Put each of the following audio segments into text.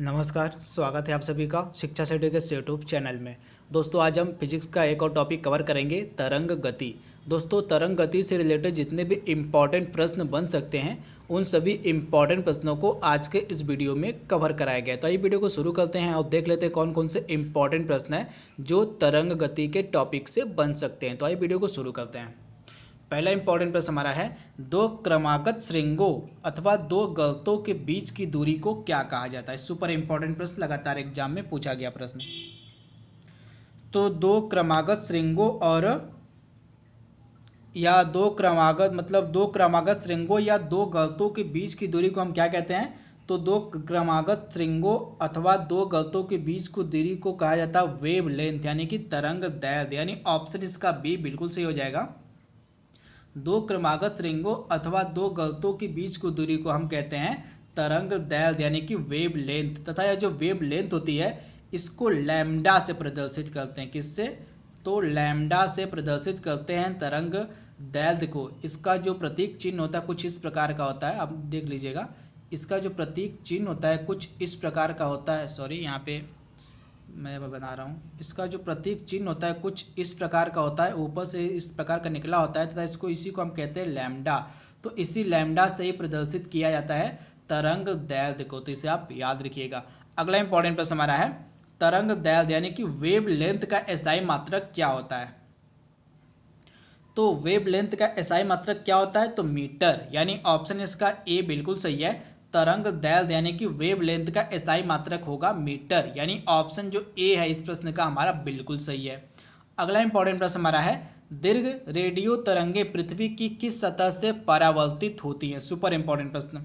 नमस्कार स्वागत है आप सभी का शिक्षा सेटू के यूट्यूब चैनल में दोस्तों आज हम फिजिक्स का एक और टॉपिक कवर करेंगे तरंग गति दोस्तों तरंग गति से रिलेटेड जितने भी इम्पॉर्टेंट प्रश्न बन सकते हैं उन सभी इम्पॉर्टेंट प्रश्नों को आज के इस वीडियो में कवर कराया गया तो ये वीडियो को शुरू करते हैं और देख लेते हैं कौन कौन से इम्पॉर्टेंट प्रश्न हैं जो तरंग गति के टॉपिक से बन सकते हैं तो आइए वीडियो को शुरू करते हैं पहला इंपॉर्टेंट प्रश्न हमारा है दो क्रमागत श्रृंगों अथवा दो गलतों के बीच की दूरी को क्या कहा जाता है सुपर इंपॉर्टेंट प्रश्न लगातार एग्जाम में पूछा गया प्रश्न तो दो क्रमागत श्रृंगों और या दो क्रमागत मतलब दो क्रमागत श्रृंगों या दो गलतों के बीच की दूरी को हम क्या कहते हैं तो दो क्रमागत श्रृंगों अथवा दो गलतों के बीच को दूरी को कहा जाता है वेव लेंथ यानी कि तरंग दैर्घ्य यानी ऑप्शन इसका बी बिल्कुल सही हो जाएगा दो क्रमागत श्रृंगों अथवा दो गलतों के बीच की दूरी को हम कहते हैं तरंग दैल यानी कि वेब लेंथ तथा यह जो वेब लेंथ होती है इसको लैमडा से प्रदर्शित करते हैं किससे तो लैमडा से प्रदर्शित करते हैं तरंग दैर्घ्य को इसका जो प्रतीक चिन्ह होता है कुछ इस प्रकार का होता है आप देख लीजिएगा इसका जो प्रतीक चिन्ह होता है कुछ इस प्रकार का होता है सॉरी यहाँ पे मैं बना रहा हूँ इसका जो प्रतीक चिन्ह होता है कुछ इस प्रकार का होता है ऊपर से इस प्रकार का निकला होता है तथा तो इसको इसी को हम कहते हैं लैमडा तो इसी लैमडा से ही प्रदर्शित किया जाता है तरंग दैर्ध्य को तो इसे आप याद रखिएगा अगला इंपॉर्टेंट प्रश्न हमारा है तरंग दैर्द यानी कि वेब लेंथ का एसआई मात्रक क्या होता है तो वेब लेंथ का एसआई मात्रक क्या होता है तो मीटर यानी ऑप्शन इसका ए बिल्कुल सही है तरंग दैल यानी कि वेव लेंथ का एसआई मात्रक होगा मीटर यानी ऑप्शन जो ए है इस प्रश्न का हमारा बिल्कुल सही है अगला इंपॉर्टेंट प्रश्न हमारा है दीर्घ रेडियो तरंगे पृथ्वी की किस सतह से परावर्तित होती हैं सुपर इंपॉर्टेंट प्रश्न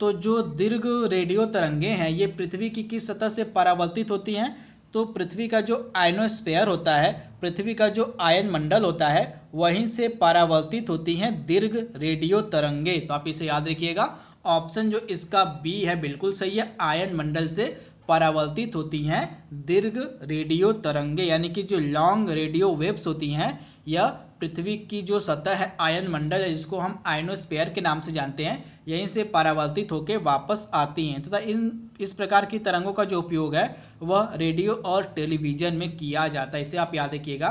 तो जो दीर्घ रेडियो तरंगे हैं ये पृथ्वी की किस सतह से परावर्तित होती हैं तो पृथ्वी का जो आयनोस्पेयर होता है पृथ्वी का जो आयन मंडल होता है वहीं से परावर्तित होती हैं दीर्घ रेडियो तरंगे तो आप इसे याद रखिएगा ऑप्शन जो इसका बी है बिल्कुल सही है आयन मंडल से परावर्तित होती हैं दीर्घ रेडियो तरंगे यानी कि जो लॉन्ग रेडियो वेव्स होती हैं यह पृथ्वी की जो सतह है आयन मंडल है जिसको हम आयनोस्फेयर के नाम से जानते हैं यहीं से परावर्तित होकर वापस आती हैं तथा इन इस प्रकार की तरंगों का जो उपयोग है वह रेडियो और टेलीविज़न में किया जाता है इसे आप याद रखिएगा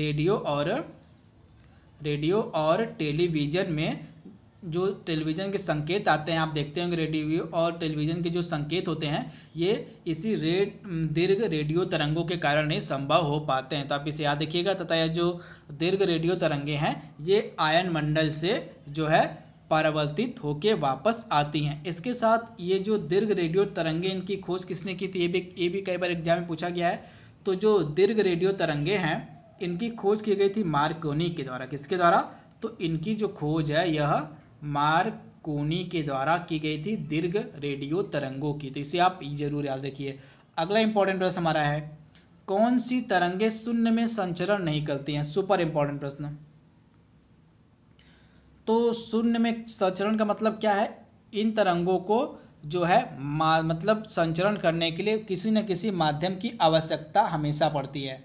रेडियो और रेडियो और टेलीविज़न में जो टेलीविज़न के संकेत आते हैं आप देखते होंगे रेडियो और टेलीविज़न के जो संकेत होते हैं ये इसी रेड दीर्घ रेडियो तरंगों के कारण ही संभव हो पाते हैं तो आप इसे याद देखिएगा तथा यह जो दीर्घ रेडियो तरंगे हैं ये आयन मंडल से जो है परावर्तित होकर वापस आती हैं इसके साथ ये जो दीर्घ रेडियो तरंगे इनकी खोज किसने की थी ये भी ये भी कई बार एग्जाम में पूछा गया है तो जो दीर्घ रेडियो तरंगे हैं इनकी खोज की गई थी मार्कोनी के द्वारा किसके द्वारा तो इनकी जो खोज है यह मार्कोनी के द्वारा की गई थी दीर्घ रेडियो तरंगों की तो इसे आप जरूर याद रखिए अगला इंपॉर्टेंट प्रश्न हमारा है कौन सी तरंगे शून्य में संचरण नहीं करती हैं सुपर इंपॉर्टेंट प्रश्न तो शून्य में संचरण का मतलब क्या है इन तरंगों को जो है मतलब संचरण करने के लिए किसी न किसी माध्यम की आवश्यकता हमेशा पड़ती है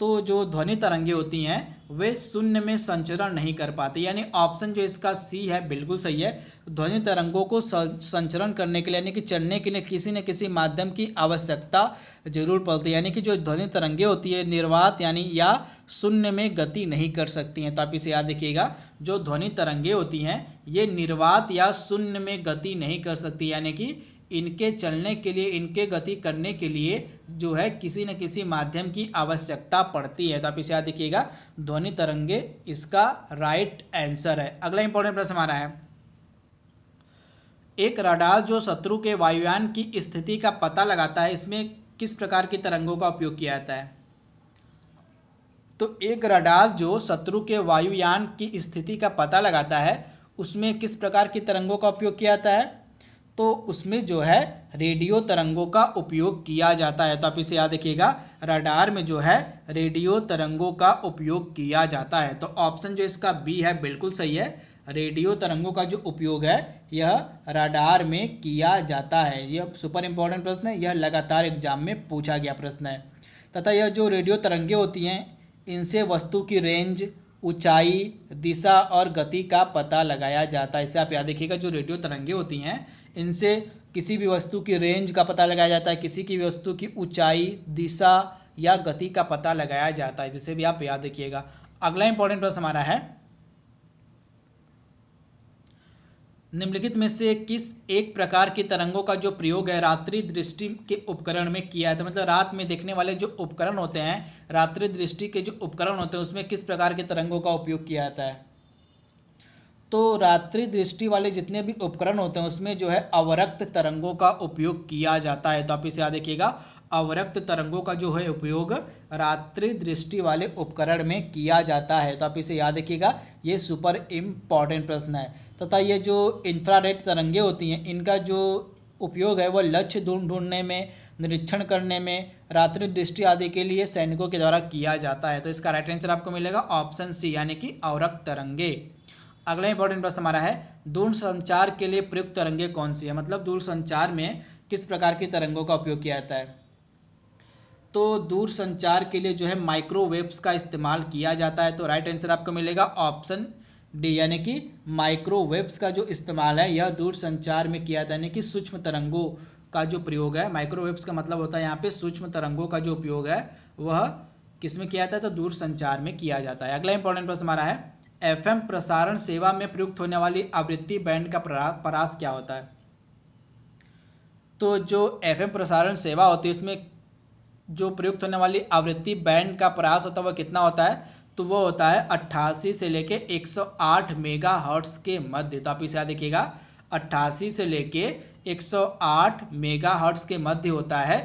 तो जो ध्वनि तरंगे होती हैं वे शून्य में संचरण नहीं कर पाते यानी ऑप्शन जो इसका सी है बिल्कुल सही है ध्वनि तरंगों को संचरण करने के लिए यानी कि चढ़ने के लिए किसी न किसी माध्यम की आवश्यकता जरूर पड़ती है यानी कि जो ध्वनि तरंगे होती है निर्वात यानी या शून्य में गति नहीं कर सकती हैं तो आप इसे याद रखिएगा जो ध्वनि तरंगे होती हैं ये निर्वात या शून्य में गति नहीं कर सकती यानी कि इनके चलने के लिए इनके गति करने के लिए जो है किसी न किसी माध्यम की आवश्यकता पड़ती है तो आप इसे याद देखिएगा ध्वनि तरंगे इसका राइट आंसर है अगला इंपॉर्टेंट प्रश्न हमारा है एक रडार जो शत्रु के वायुयान की स्थिति का पता लगाता है इसमें किस प्रकार की तरंगों का उपयोग किया जाता है तो एक रडार जो शत्रु के वायुयान की स्थिति का पता लगाता है उसमें किस प्रकार की तरंगों का उपयोग किया जाता है तो उसमें जो है रेडियो तरंगों का उपयोग किया जाता है तो आप इसे याद रखिएगा रडार में जो है रेडियो तरंगों का उपयोग किया जाता है तो ऑप्शन जो इसका बी है बिल्कुल सही है रेडियो तरंगों का जो उपयोग है यह रडार में किया जाता है यह सुपर इम्पोर्टेंट प्रश्न है यह लगातार एग्जाम में पूछा गया प्रश्न है तथा यह जो रेडियो तरंगे होती हैं इनसे वस्तु की रेंज ऊंचाई दिशा और गति का पता लगाया जाता है इसे आप याद देखिएगा जो रेडियो तरंगे होती हैं इनसे किसी भी वस्तु की रेंज का पता लगाया जाता है किसी की वस्तु की ऊंचाई दिशा या गति का पता लगाया जाता है जिसे भी आप याद रखिएगा अगला इंपॉर्टेंट प्रश्न हमारा है निम्नलिखित में से किस एक प्रकार की तरंगों का जो प्रयोग है रात्रि दृष्टि के उपकरण में किया है तो मतलब रात में देखने वाले जो उपकरण होते हैं रात्रि दृष्टि के जो उपकरण होते हैं उसमें किस प्रकार के तरंगों का उपयोग किया जाता है तो रात्रि दृष्टि वाले जितने भी उपकरण होते हैं उसमें जो है अवरक्त तरंगों का उपयोग किया जाता है तो आप इसे याद देखिएगा अवरक्त तरंगों का जो है उपयोग रात्रि दृष्टि वाले उपकरण में किया जाता है तो आप इसे याद रखिएगा ये सुपर इम्पॉर्टेंट प्रश्न है तथा ये जो इंफ्रारेड तरंगे होती हैं इनका जो उपयोग है वह लक्ष्य ढूंढ ढूंढने में निरीक्षण करने में रात्रि दृष्टि आदि के लिए सैनिकों के द्वारा किया जाता है तो इसका राइट आंसर आपको मिलेगा ऑप्शन सी यानी कि अवरक्त तरंगे अगला इंपॉर्टेंट प्रश्न हमारा है दूर संचार के लिए प्रयुक्त तरंगे कौन सी है मतलब दूर संचार में किस प्रकार की तरंगों का उपयोग किया जाता है तो दूर संचार के लिए जो है माइक्रोवेव्स का इस्तेमाल किया जाता है तो राइट आंसर आपको मिलेगा ऑप्शन डी यानी कि माइक्रोवेव्स का जो इस्तेमाल है यह दूर संचार में किया जाता है यानी कि सूक्ष्म तरंगों का जो प्रयोग है माइक्रोवेव्स का मतलब होता है यहाँ पे सूक्ष्म तरंगों का जो उपयोग है वह किस में किया जाता है तो दूर संचार में किया जाता है अगला इंपॉर्टेंट प्रश्न हमारा है एफएम प्रसारण सेवा में प्रयुक्त होने वाली आवृत्ति बैंड का परास क्या होता है तो जो एफएम प्रसारण सेवा होती है उसमें जो प्रयुक्त होने वाली आवृत्ति बैंड का परास होता है वह कितना होता है तो वो होता है अट्ठासी से लेके 108 मेगा हर्ट्स के मध्य तो आप इसे याद देखिएगा अट्ठासी से लेके 108 मेगा के मध्य होता है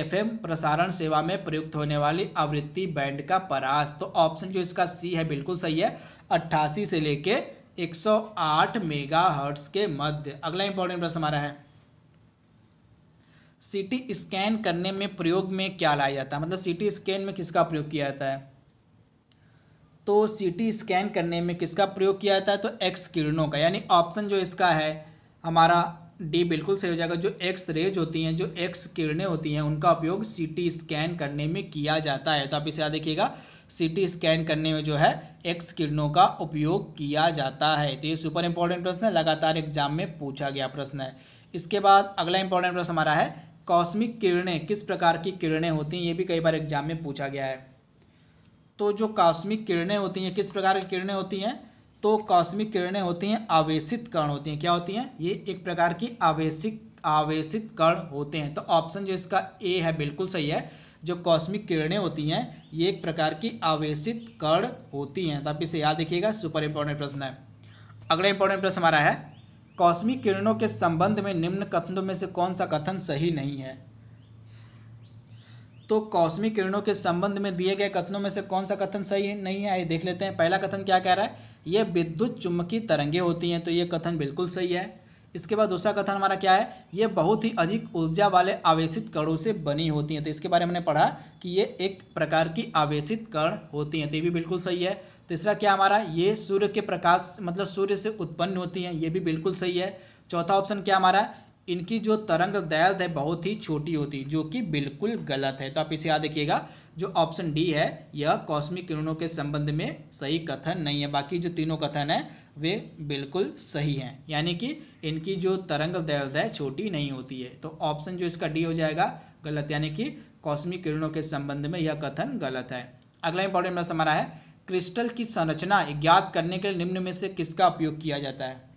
एफएम प्रसारण सेवा में प्रयुक्त होने वाली आवृत्ति बैंड का परास तो ऑप्शन जो इसका सी है बिल्कुल सही है अट्ठासी से लेके 108 मेगाहर्ट्ज के मध्य अगला इंपॉर्टेंट प्रश्न हमारा है सीटी स्कैन करने में प्रयोग में क्या लाया जाता है मतलब सीटी स्कैन में किसका प्रयोग किया जाता है तो सीटी स्कैन करने में किसका प्रयोग किया जाता है तो एक्स किरणों का यानी ऑप्शन जो इसका है हमारा डी बिल्कुल सही हो जाएगा जो एक्स रेज होती हैं जो एक्स किरणें होती हैं उनका उपयोग सीटी स्कैन करने में किया जाता है तो आप इसे याद देखिएगा सीटी स्कैन करने में जो है एक्स किरणों का उपयोग किया जाता है तो ये सुपर इंपॉर्टेंट प्रश्न है लगातार एग्जाम में पूछा गया प्रश्न है इसके बाद अगला इंपॉर्टेंट प्रश्न हमारा है कॉस्मिक किरणें किस प्रकार की किरणें होती हैं ये भी कई बार एग्जाम में पूछा गया है तो जो कॉस्मिक किरणें होती हैं किस प्रकार की किरणें होती हैं तो कॉस्मिक किरणें होती हैं आवेशित कण होती हैं क्या होती हैं ये एक प्रकार की आवेशिक आवेशित कण होते हैं तो ऑप्शन जो इसका ए है बिल्कुल सही है जो कॉस्मिक किरणें होती हैं ये एक प्रकार की आवेशित कण होती हैं तो आप इसे याद रखिएगा सुपर इंपॉर्टेंट प्रश्न है अगला इंपॉर्टेंट प्रश्न हमारा है कॉस्मिक किरणों के संबंध में निम्न कथनों में से कौन सा कथन सही नहीं है तो कौस्मिक किरणों के संबंध में दिए गए कथनों में से कौन सा कथन सही है नहीं है ये देख लेते हैं पहला कथन क्या कह रहा है ये विद्युत चुम्बकीय तरंगे होती हैं तो ये कथन बिल्कुल सही है इसके बाद दूसरा कथन हमारा क्या है ये बहुत ही अधिक ऊर्जा वाले आवेशित कणों से बनी होती हैं तो इसके बारे में हमने पढ़ा कि ये एक प्रकार की आवेशित कण होती हैं तो ये भी बिल्कुल सही है तीसरा क्या हमारा ये सूर्य के प्रकाश मतलब सूर्य से उत्पन्न होती हैं ये भी बिल्कुल सही है चौथा ऑप्शन क्या हमारा इनकी जो तरंग दैर्ध है बहुत ही छोटी होती जो कि बिल्कुल गलत है तो आप इसे याद रखिएगा जो ऑप्शन डी है यह कॉस्मिक किरणों के संबंध में सही कथन नहीं है बाकी जो तीनों कथन है वे बिल्कुल सही हैं यानी कि इनकी जो तरंग दैर्ध है छोटी नहीं होती है तो ऑप्शन जो इसका डी हो जाएगा गलत यानी कि कॉस्मिक किरणों के संबंध में यह कथन गलत है अगला इंपॉर्टेंट प्रश्न हमारा है क्रिस्टल की संरचना ज्ञात करने के लिए निम्न में से किसका उपयोग किया जाता है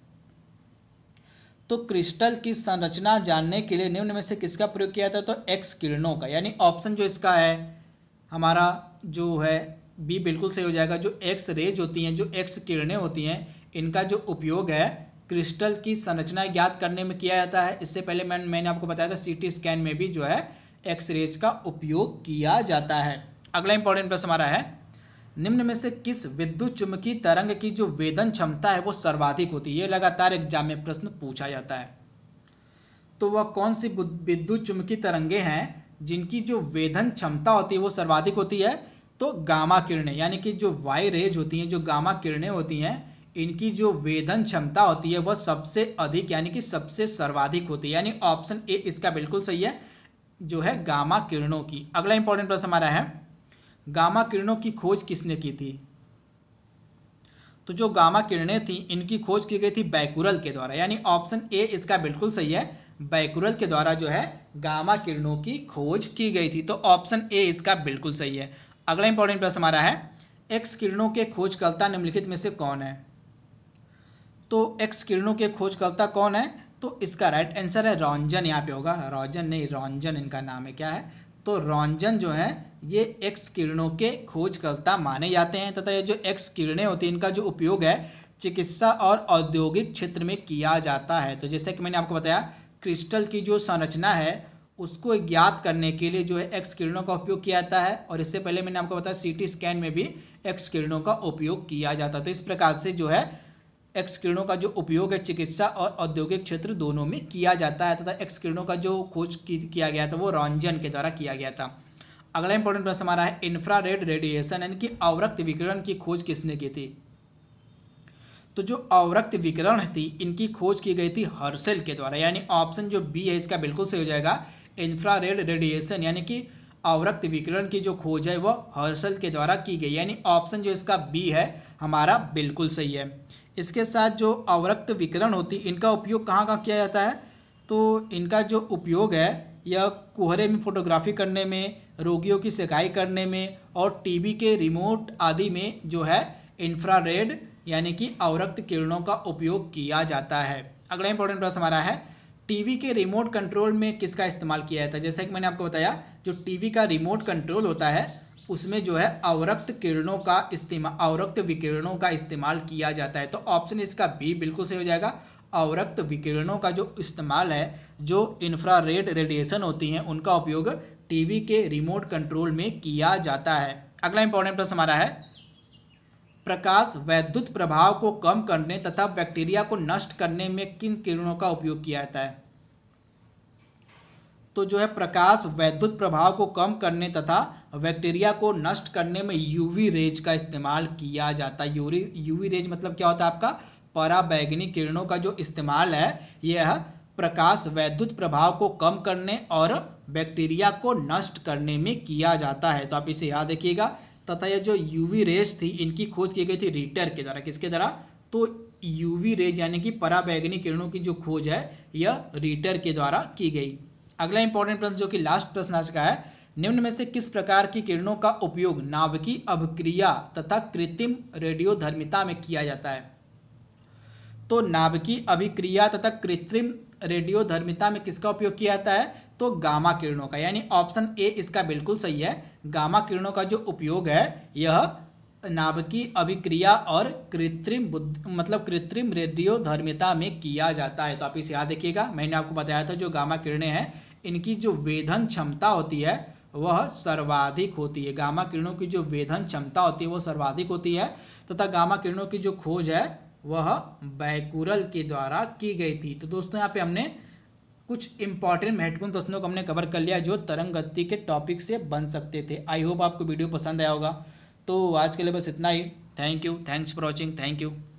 तो क्रिस्टल की संरचना जानने के लिए निम्न में से किसका प्रयोग किया जाता है तो एक्स किरणों का यानी ऑप्शन जो इसका है हमारा जो है बी बिल्कुल सही हो जाएगा जो एक्स रेज होती हैं जो एक्स किरणें होती हैं इनका जो उपयोग है क्रिस्टल की संरचना ज्ञात करने में किया जाता है इससे पहले मैं मैंने आपको बताया था सी स्कैन में भी जो है एक्स रेज का उपयोग किया जाता है अगला इंपॉर्टेंट प्रश्न हमारा है निम्न में से किस विद्युत चुंबकीय तरंग की जो वेदन क्षमता है वो सर्वाधिक होती है ये लगातार एग्जाम में प्रश्न पूछा जाता है तो वह कौन सी विद्युत चुंबकीय तरंगे हैं जिनकी जो वेदन क्षमता होती है वो सर्वाधिक होती है तो गामा किरणें यानी कि जो वाई रेज होती हैं जो गामा किरणें होती हैं इनकी जो वेदन क्षमता होती है वह सबसे अधिक यानी कि सबसे सर्वाधिक होती है यानी ऑप्शन ए इसका बिल्कुल सही है जो है गामा किरणों की अगला इंपॉर्टेंट प्रश्न हमारा है गामा किरणों की खोज किसने की थी तो जो गामा किरणें थी इनकी खोज की गई थी बैकुरल के द्वारा यानी ऑप्शन ए इसका बिल्कुल सही है बैकुरल के द्वारा जो है गामा किरणों की खोज की गई थी तो ऑप्शन ए इसका बिल्कुल सही है अगला इंपॉर्टेंट प्रश्न हमारा है एक्स किरणों के खोजकर्ता निम्नलिखित में से कौन है तो एक्स किरणों के खोजकर्ता कौन है तो इसका राइट आंसर है रॉन्जन यहाँ पे होगा रॉजन नहीं रॉन्जन इनका नाम है क्या है तो रॉन्जन जो है ये एक्स किरणों के खोजकर्ता माने जाते हैं तथा ये जो एक्स किरणें होती हैं इनका जो उपयोग है चिकित्सा और औद्योगिक क्षेत्र में किया जाता है तो जैसे कि मैंने आपको बताया क्रिस्टल की जो संरचना है उसको ज्ञात करने के लिए जो है एक्स किरणों का उपयोग किया जाता है और इससे पहले मैंने आपको बताया सीटी स्कैन में भी एक्स किरणों का उपयोग किया जाता है तो इस प्रकार से जो है एक्स किरणों का जो उपयोग है चिकित्सा और औद्योगिक क्षेत्र दोनों में किया जाता है तथा एक्स किरणों का जो खोज किया गया था वो रंजन के द्वारा किया गया था अगला इंपॉर्टेंट प्रश्न हमारा है इंफ्रारेड रेडिएशन यानी कि अवरक्त विकिरण की खोज किसने की थी तो जो अवरक्त विकिरण थी इनकी खोज की गई थी हर्सेल के द्वारा यानी ऑप्शन जो बी है इसका बिल्कुल सही हो जाएगा इंफ्रारेड रेडिएशन यानी कि अवरक्त विकिरण की जो खोज है वह हर्सल के द्वारा की गई यानी ऑप्शन जो इसका बी है हमारा बिल्कुल सही है इसके साथ जो अवरक्त विकिरण होती इनका उपयोग कहाँ कहाँ किया जाता है तो इनका जो उपयोग है यह कोहरे में फोटोग्राफी करने में रोगियों की सिकाई करने में और टीबी के रिमोट आदि में जो है इंफ्रारेड यानी कि अवरक्त किरणों का उपयोग किया जाता है अगला इंपॉर्टेंट प्रश्न हमारा है टीवी के रिमोट कंट्रोल में किसका इस्तेमाल किया जाता है जैसा कि मैंने आपको बताया जो टीवी का रिमोट कंट्रोल होता है उसमें जो है अवरक्त किरणों का इस्तेमाल अवरक्त विकिरणों का इस्तेमाल किया जाता है तो ऑप्शन इसका बी बिल्कुल सही हो जाएगा अवरक्त विकिरणों का जो इस्तेमाल है जो इंफ्रारेड रेडिएशन होती हैं उनका उपयोग टीवी के रिमोट कंट्रोल में किया जाता है अगला इंपॉर्टेंट प्रश्न हमारा है प्रकाश वैद्युत प्रभाव को कम करने तथा बैक्टीरिया को नष्ट करने में किन किरणों का उपयोग किया जाता है तो जो है प्रकाश वैद्युत प्रभाव को कम करने तथा बैक्टीरिया को नष्ट करने में यूवी रेज का इस्तेमाल किया जाता है यूवी रेज मतलब क्या होता है आपका पराबैगनी किरणों का जो इस्तेमाल है यह प्रकाश वैद्युत प्रभाव को कम करने और बैक्टीरिया को नष्ट करने में किया जाता है तो आप इसे याद रखिएगा तथा यह जो यूवी रेज थी इनकी खोज की गई थी रीटर के द्वारा किसके द्वारा तो यूवी रेज यानी कि पराबैगनी किरणों की जो खोज है यह रीटर के द्वारा की गई अगला इंपॉर्टेंट प्रश्न जो कि लास्ट प्रश्न आज का है निम्न में से किस प्रकार की किरणों का उपयोग नाभिकीय अभिक्रिया तथा कृत्रिम रेडियोधर्मिता में किया जाता है तो नाभिकीय अभिक्रिया तथा कृत्रिम रेडियो धर्मिता में किसका उपयोग किया जाता है तो गामा किरणों का यानी ऑप्शन ए इसका बिल्कुल सही है गामा किरणों का जो उपयोग है यह नाभिकीय अभिक्रिया और कृत्रिम बुद्ध मतलब कृत्रिम रेडियो धर्मिता में किया जाता है तो आप इसे याद रखिएगा मैंने आपको बताया था जो गामा किरणें हैं इनकी जो वेधन क्षमता होती है वह सर्वाधिक होती है गामा किरणों की जो वेधन क्षमता होती है वह सर्वाधिक होती है तथा गामा किरणों की जो खोज है वह बैकुरल के द्वारा की गई थी तो दोस्तों यहाँ पे हमने कुछ इंपॉर्टेंट महत्वपूर्ण प्रश्नों को हमने कवर कर लिया जो तरंग गति के टॉपिक से बन सकते थे आई होप आपको वीडियो पसंद आया होगा तो आज के लिए बस इतना ही thank you thanks for watching thank you